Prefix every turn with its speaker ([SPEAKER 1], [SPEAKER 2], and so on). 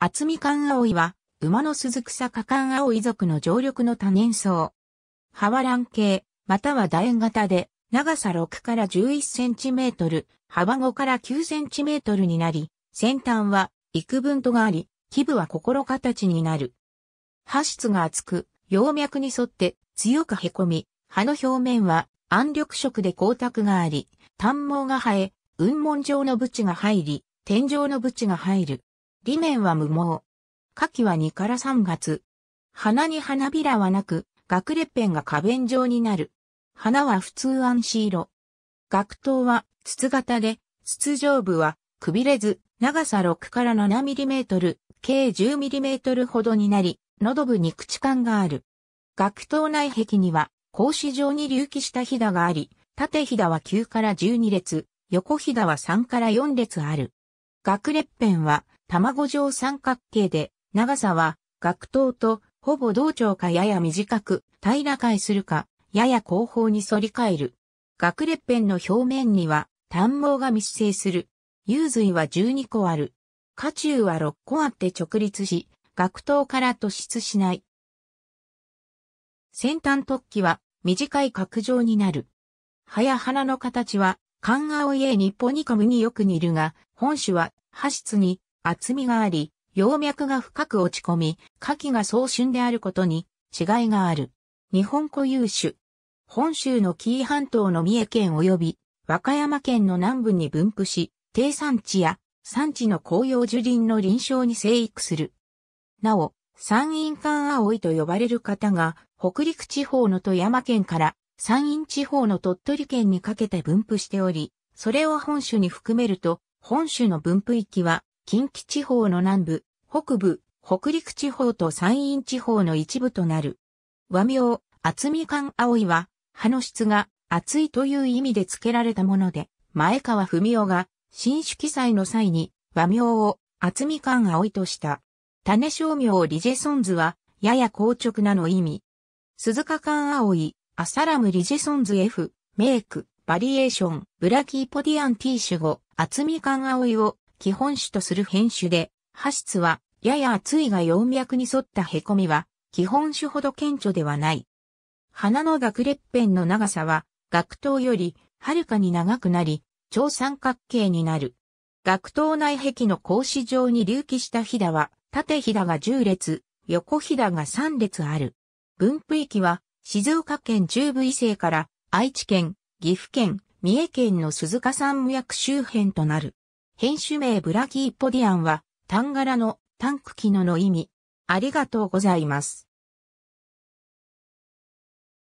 [SPEAKER 1] 厚み缶葵は、馬の鈴草花青葵族の常緑の多年草。葉は卵形、または楕円型で、長さ6から11センチメートル、幅5から9センチメートルになり、先端は幾分とがあり、基部は心形になる。葉質が厚く、葉脈に沿って強く凹み、葉の表面は暗緑色で光沢があり、短毛が生え、雲門状のブチが入り、天井のブチが入る。理面は無毛。夏季は2から3月。花に花びらはなく、学裂片が花弁状になる。花は普通暗視色。学頭は筒型で、筒上部はくびれず、長さ6から7ミリメートル、計10ミリメートルほどになり、喉部に口管がある。学頭内壁には、格子状に隆起したひだがあり、縦ひだは9から12列、横ひだは3から4列ある。学裂片は卵状三角形で、長さは学頭とほぼ同長かやや短く、平らかいするか、やや後方に反り返る。学裂片の表面には、短毛が密生する。幽髄は12個ある。下中は6個あって直立し、学頭から突出しない。先端突起は短い角状になる。葉や花の形は、カンアオイエニポニカムによく似るが、本種は、葉質に厚みがあり、葉脈が深く落ち込み、下記が早春であることに違いがある。日本固有種。本州の紀伊半島の三重県及び和歌山県の南部に分布し、低産地や産地の紅葉樹林の臨床に生育する。なお、山陰間葵と呼ばれる方が、北陸地方の富山県から山陰地方の鳥取県にかけて分布しており、それを本州に含めると、本州の分布域は近畿地方の南部、北部、北陸地方と山陰地方の一部となる。和名、厚み感葵は、葉の質が厚いという意味で付けられたもので、前川文夫が新種記載の際に和名を厚み感葵とした。種商名リジェソンズは、やや硬直なの意味。鈴鹿感葵、アサラムリジェソンズ F、メイク、バリエーション、ブラキーポディアンティーシュ語、厚み館葵を基本種とする変種で、破質は、やや厚いが葉脈に沿った凹みは、基本種ほど顕著ではない。花の学列辺の長さは、学頭より、はるかに長くなり、超三角形になる。学頭内壁の格子状に隆起したひだは、縦ひだが10列、横ひだが3列ある。分布域は、静岡県中部伊勢から、愛知県、岐阜県、三重県の鈴鹿山無役周辺となる。編集名ブラキーポディアンは、タンガラのタンク機能の意味。ありがとうございます。